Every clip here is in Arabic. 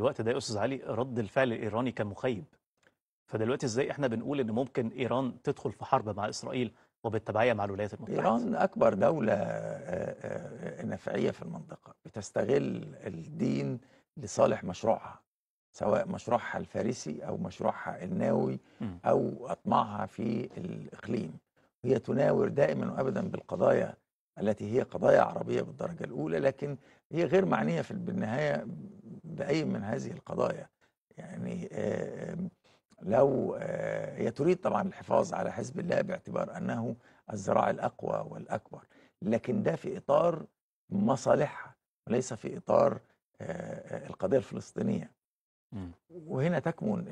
الوقت ده يا استاذ علي رد الفعل الايراني كان مخيب فدلوقتي ازاي احنا بنقول ان ممكن ايران تدخل في حرب مع اسرائيل وبالتبعيه مع الولايات المتحده ايران اكبر دوله آه، آه، نفعيه في المنطقه بتستغل الدين لصالح مشروعها سواء مشروعها الفارسي او مشروعها النووي او اطماعها في الاقليم هي تناور دائما وابدا بالقضايا التي هي قضايا عربيه بالدرجه الاولى لكن هي غير معنيه في بالنهايه بأي من هذه القضايا يعني آمم، لو آه، هي تريد طبعا الحفاظ على حزب الله باعتبار أنه الذراع الأقوى والأكبر لكن ده في إطار مصالحها وليس في إطار آه، آه، القضية الفلسطينية إمم. وهنا تكمن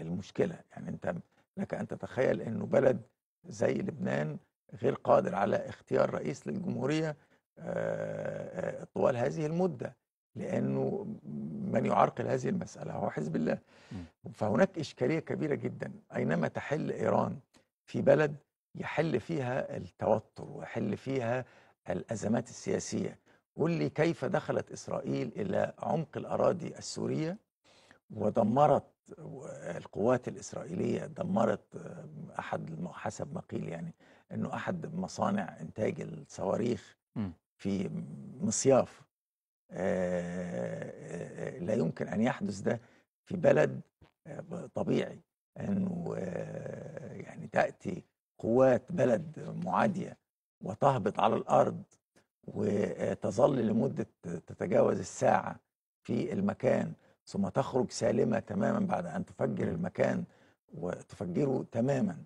المشكلة يعني أنت لك أن تتخيل أنه بلد زي لبنان غير قادر على اختيار رئيس للجمهورية طوال هذه المدة لأنه من يعرقل هذه المسألة هو حزب الله فهناك إشكالية كبيرة جدا أينما تحل إيران في بلد يحل فيها التوتر ويحل فيها الأزمات السياسية قل لي كيف دخلت إسرائيل إلى عمق الأراضي السورية ودمرت القوات الإسرائيلية دمرت آه، أحد حسب ما قيل يعني أنه أحد مصانع إنتاج الصواريخ في مصياف آه، آه، آه، لا يمكن ان يحدث ده في بلد طبيعي انه يعني تاتي قوات بلد معاديه وتهبط على الارض وتظل لمده تتجاوز الساعه في المكان ثم تخرج سالمه تماما بعد ان تفجر المكان وتفجره تماما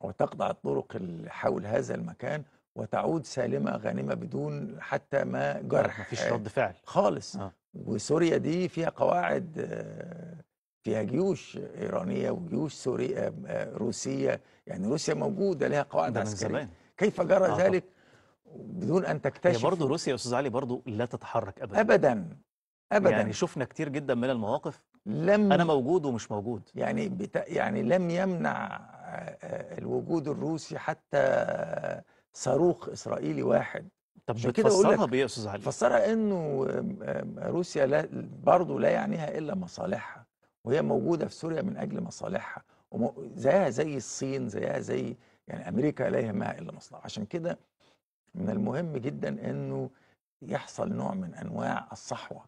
وتقطع الطرق حول هذا المكان وتعود سالمه غانمه بدون حتى ما جرح مفيش رد فعل خالص آه. وسوريا دي فيها قواعد آه، فيها جيوش ايرانيه وجيوش سوريه آه، آه، روسيه يعني روسيا موجوده لها قواعد عسكريه كيف جرى آه. ذلك بدون ان تكتشف هي برضه روسيا يا استاذ علي برضه لا تتحرك ابدا ابدا ابدا يعني شفنا كتير جدا من المواقف لم انا موجود ومش موجود يعني بتا... يعني لم يمنع الوجود الروسي حتى صاروخ إسرائيلي واحد طب مش كده اقول لك بايه يا استاذ علي؟ فسرها انه روسيا لا برضه لا يعنيها الا مصالحها وهي موجوده في سوريا من اجل مصالحها زيها زي الصين زيها زي يعني امريكا لا يهمها الا مصلحه عشان كده من المهم جدا انه يحصل نوع من انواع الصحوه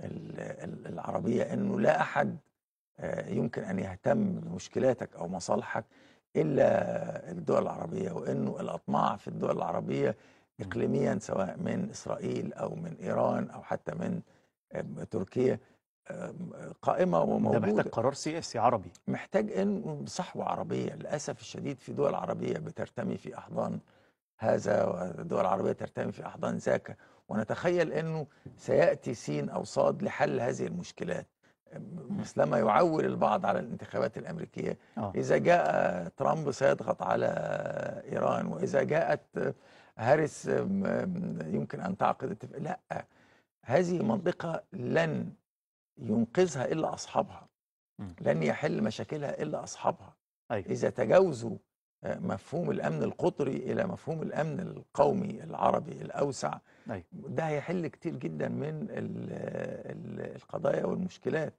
العربيه انه لا احد آه، يمكن ان يهتم بمشكلاتك او مصالحك إلا الدول العربية وأنه الأطماع في الدول العربية إقليميا سواء من إسرائيل أو من إيران أو حتى من تركيا قائمة وموجودة ده محتاج قرار سياسي عربي محتاج أن صحوة عربية للأسف الشديد في دول عربية بترتمي في أحضان هذا والدول العربية ترتمي في أحضان ذاك ونتخيل أنه سيأتي سين أو صاد لحل هذه المشكلات مثلما يعول البعض على الانتخابات الأمريكية آه. إذا جاء ترامب سيضغط على إيران وإذا جاءت هاريس يمكن أن تعقد اتفاق لا هذه منطقة لن ينقذها إلا أصحابها لن يحل مشاكلها إلا أصحابها أيوة. إذا تجاوزوا آه، مفهوم الأمن القطري إلى مفهوم الأمن القومي العربي الأوسع أيوة. ده هيحل كتير جدا من القضايا والمشكلات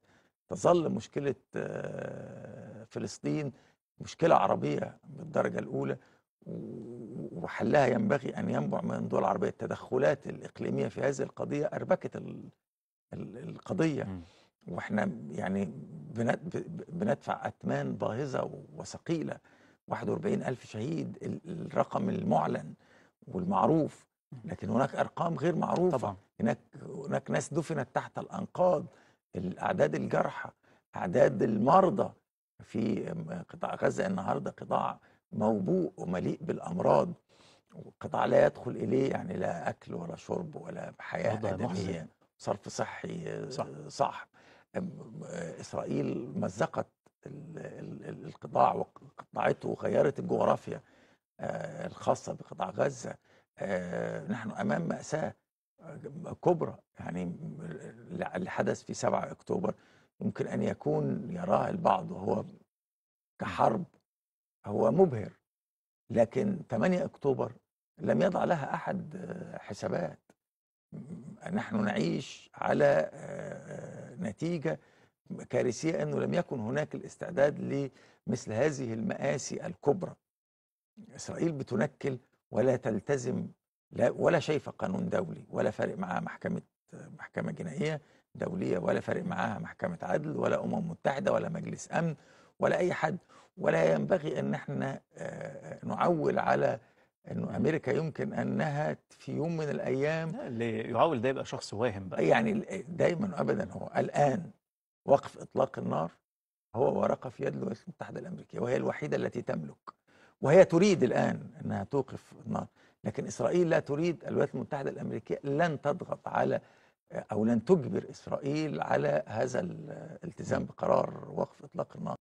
تظل مشكلة آه، فلسطين مشكلة عربية بالدرجة الأولى وحلها ينبغي أن ينبع من دول عربية التدخلات الإقليمية في هذه القضية أربكت القضية وإحنا يعني بندفع أثمان باهظة وثقيلة 41 ألف شهيد الرقم المعلن والمعروف لكن هناك أرقام غير معروفة طبعا. هناك هناك ناس دفنت تحت الأنقاض الاعداد الجرحى أعداد المرضى في قطاع غزة النهاردة قطاع موبوء ومليء بالأمراض وقطاع لا يدخل إليه يعني لا أكل ولا شرب ولا حياة آدمية صرف صحي آه، صح, صح. إسرائيل مزقت القطاع وقطعته وغيرت الجغرافيا آه، الخاصة بقطاع غزة آه، نحن أمام مأساة كبرى يعني اللي حدث في 7 أكتوبر يمكن أن يكون يراه البعض وهو كحرب هو مبهر لكن 8 أكتوبر لم يضع لها أحد حسابات نحن نعيش على نتيجة كارثية أنه لم يكن هناك الاستعداد لمثل هذه المآسي الكبرى إسرائيل بتنكل ولا تلتزم لا ولا شايفة قانون دولي ولا فارق معها محكمة محكمة جنائية دولية ولا فارق معاها محكمة عدل ولا أمم متحدة ولا مجلس أمن ولا أي حد ولا ينبغي أن احنا آه، آه، نعول على انه أمريكا يمكن أنها في يوم من الأيام اللي يعول ده يبقى شخص واهم بقى يعني آه، دايما أبدا هو الآن وقف إطلاق النار هو ورقة في يد الولايات المتحدة الأمريكية وهي الوحيدة التي تملك وهي تريد الآن أنها توقف النار لكن إسرائيل لا تريد الولايات المتحدة الأمريكية لن تضغط على أو لن تجبر إسرائيل على هذا الالتزام بقرار وقف إطلاق النار